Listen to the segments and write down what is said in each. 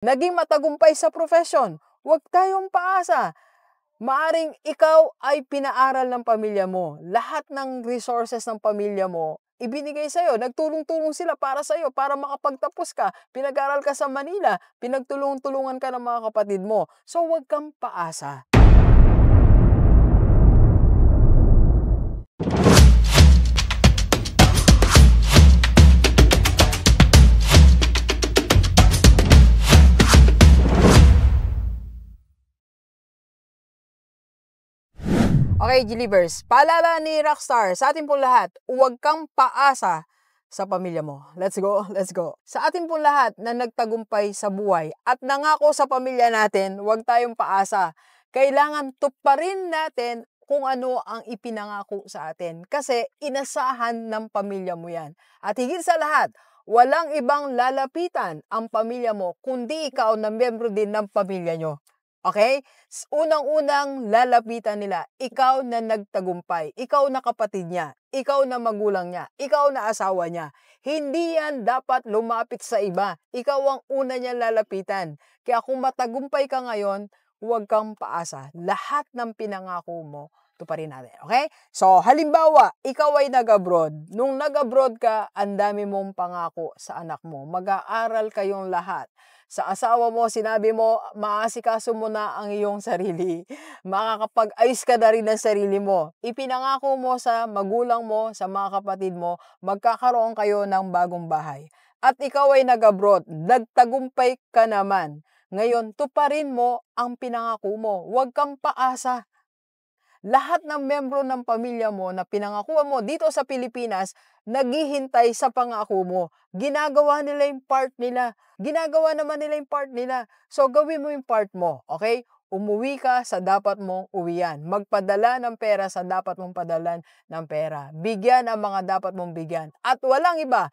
Naging matagumpay sa profesyon. Huwag tayong paasa. Maaring ikaw ay pinaaral ng pamilya mo. Lahat ng resources ng pamilya mo, ibinigay sa iyo. Nagtulong-tulong sila para sa iyo, para makapagtapos ka. Pinag-aral ka sa Manila, pinagtulong-tulungan ka ng mga kapatid mo. So, huwag kang paasa. Okay, Delivers. Paalala ni Rockstar sa ating pong lahat, huwag kang paasa sa pamilya mo. Let's go, let's go. Sa ating pong lahat na nagtagumpay sa buhay at nangako sa pamilya natin, huwag tayong paasa. Kailangan tuparin natin kung ano ang ipinangako sa atin kasi inasahan ng pamilya mo yan. At higit sa lahat, walang ibang lalapitan ang pamilya mo kundi ikaw na miyembro din ng pamilya nyo. Okay? Unang-unang lalapitan nila, ikaw na nagtagumpay, ikaw na kapatid niya, ikaw na magulang niya, ikaw na asawa niya. Hindi yan dapat lumapit sa iba. Ikaw ang una niya lalapitan. Kaya kung matagumpay ka ngayon, huwag kang paasa. Lahat ng pinangako mo, to pa rin natin. Okay? So, halimbawa, ikaw ay nag-abroad. Nung nag-abroad ka, ang dami mong pangako sa anak mo. Mag-aaral kayong lahat. Sa asawa mo, sinabi mo, maasikaso mo na ang iyong sarili. Makakapag-ayos ka na rin ng sarili mo. Ipinangako mo sa magulang mo, sa mga kapatid mo, magkakaroon kayo ng bagong bahay. At ikaw ay nag-abroad, nagtagumpay ka naman. Ngayon, tuparin mo ang pinangako mo. Huwag kang paasa lahat ng membro ng pamilya mo na pinangakuan mo dito sa Pilipinas, naghihintay sa pangako mo. Ginagawa nila yung part nila. Ginagawa naman nila yung part nila. So, gawin mo yung part mo, okay? Umuwi ka sa dapat mong uwian. Magpadala ng pera sa dapat mong padalan ng pera. Bigyan ang mga dapat mong bigyan. At walang iba,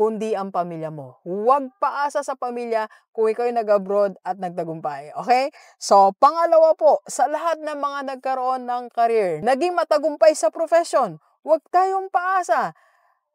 kundi ang pamilya mo. Huwag paasa sa pamilya kung ikaw ay nag-abroad at nagtagumpay. Okay? So, pangalawa po, sa lahat ng mga nagkaroon ng career, naging matagumpay sa profession, huwag tayong paasa.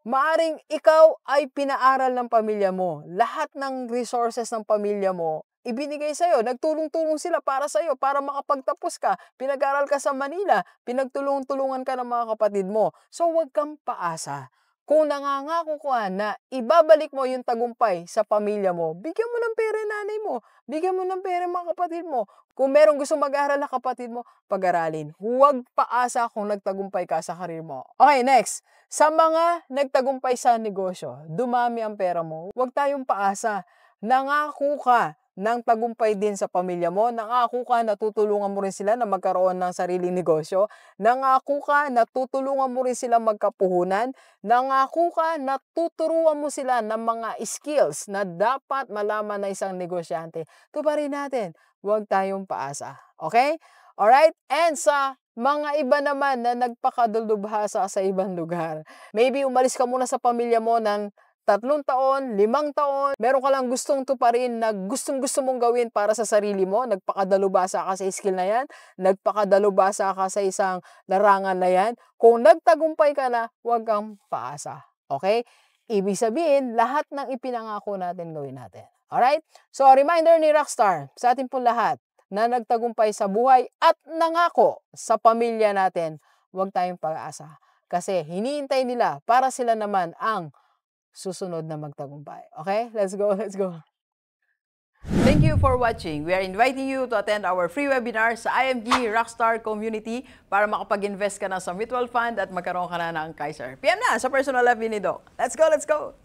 Maaring ikaw ay pinaaral ng pamilya mo. Lahat ng resources ng pamilya mo, ibinigay sa iyo. Nagtulong-tulong sila para sa iyo, para makapagtapos ka. Pinag-aral ka sa Manila, pinagtulong-tulungan ka ng mga kapatid mo. So, huwag kang paasa. Kung nangangako ka na ibabalik mo yung tagumpay sa pamilya mo, bigyan mo ng pera nanay mo, bigyan mo ng pera mga kapatid mo. Kung merong gusto mag-aral na kapatid mo, pag-aralin. Huwag paasa kung nagtagumpay ka sa karir mo. Okay, next. Sa mga nagtagumpay sa negosyo, dumami ang pera mo. Huwag tayong paasa. Nangako ka ng tagumpay din sa pamilya mo. Nangako ka na tutulungan mo rin sila na magkaroon ng sariling negosyo. Nangako ka na tutulungan mo rin sila magkapuhunan. Nangako ka na tuturuan mo sila ng mga skills na dapat malaman ng isang negosyante. Tuparin natin, huwag tayong paasa. Okay? Alright? And sa mga iba naman na nagpakadulubhasa sa ibang lugar. Maybe umalis ka muna sa pamilya mo ng tatlong taon, limang taon, meron ka lang gustong tuparin na gustong-gusto mong gawin para sa sarili mo, nagpakadalubasa ka sa skill na yan, nagpakadalubasa ka sa isang larangan na yan, kung nagtagumpay ka na, huwag kang paasa. Okay? Ibig sabihin, lahat ng ipinangako natin gawin natin. Alright? So, reminder ni Rockstar sa atin pong lahat na nagtagumpay sa buhay at nangako sa pamilya natin, huwag tayong pag-asa. Kasi hinihintay nila para sila naman ang susunod na magtagumpay. Okay? Let's go, let's go. Thank you for watching. We are inviting you to attend our free webinar sa IMG Rockstar Community para makapag-invest ka na sa mutual fund at magkaroon ka na ng Kaiser. PM na sa personal life ni Doc. Let's go, let's go!